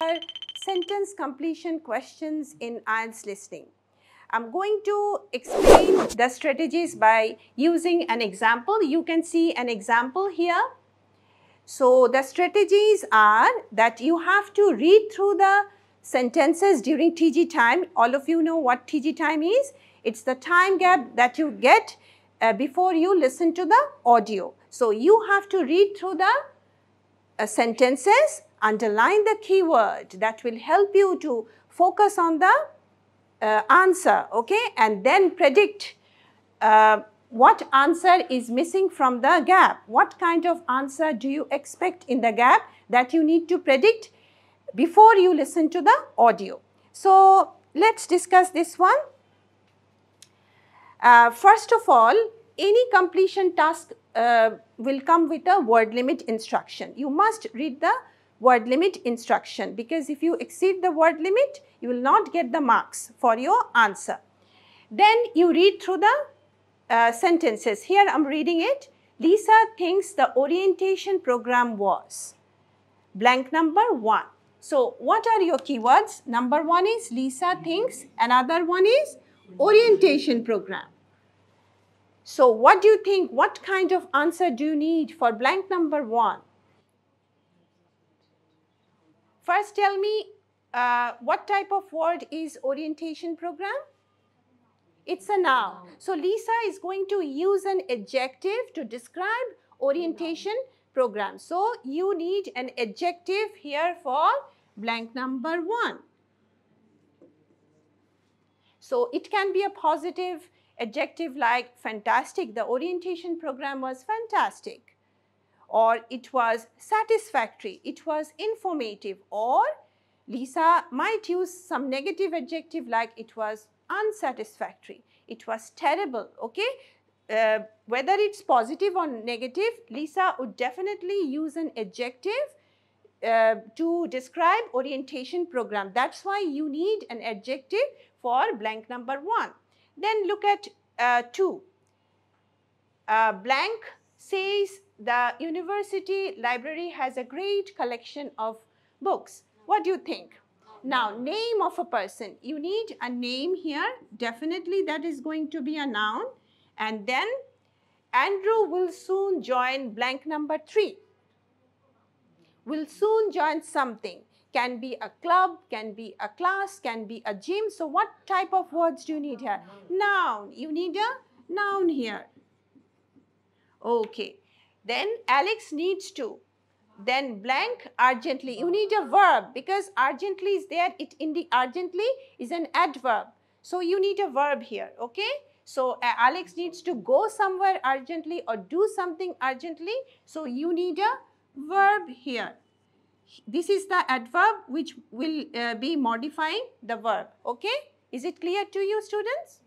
are sentence completion questions in IELTS listening. I'm going to explain the strategies by using an example. You can see an example here. So the strategies are that you have to read through the sentences during TG time. All of you know what TG time is. It's the time gap that you get uh, before you listen to the audio. So you have to read through the uh, sentences, underline the keyword that will help you to focus on the uh, answer, okay? And then predict uh, what answer is missing from the gap. What kind of answer do you expect in the gap that you need to predict before you listen to the audio. So, let's discuss this one. Uh, first of all, any completion task uh, will come with a word limit instruction. You must read the word limit instruction because if you exceed the word limit, you will not get the marks for your answer. Then you read through the uh, sentences. Here I am reading it. These are things the orientation program was. Blank number 1. So, what are your keywords? Number 1 is Lisa thinks. Another one is orientation program. So what do you think, what kind of answer do you need for blank number one? First tell me uh, what type of word is orientation program? It's a noun. So Lisa is going to use an adjective to describe orientation program. So you need an adjective here for blank number one. So it can be a positive adjective like fantastic, the orientation program was fantastic or it was satisfactory, it was informative or Lisa might use some negative adjective like it was unsatisfactory, it was terrible, okay. Uh, whether it's positive or negative, Lisa would definitely use an adjective uh, to describe orientation program. That's why you need an adjective for blank number one. Then look at uh, 2. Uh, blank says the university library has a great collection of books. What do you think? Now, name of a person. You need a name here. Definitely that is going to be a noun. And then Andrew will soon join blank number 3. Will soon join something can be a club, can be a class, can be a gym. So what type of words do you need here? Noun. You need a noun here. Okay. Then Alex needs to. Then blank urgently. You need a verb because urgently is there. It in the urgently is an adverb. So you need a verb here. Okay. So uh, Alex needs to go somewhere urgently or do something urgently. So you need a verb here. This is the adverb which will uh, be modifying the verb. Okay? Is it clear to you students?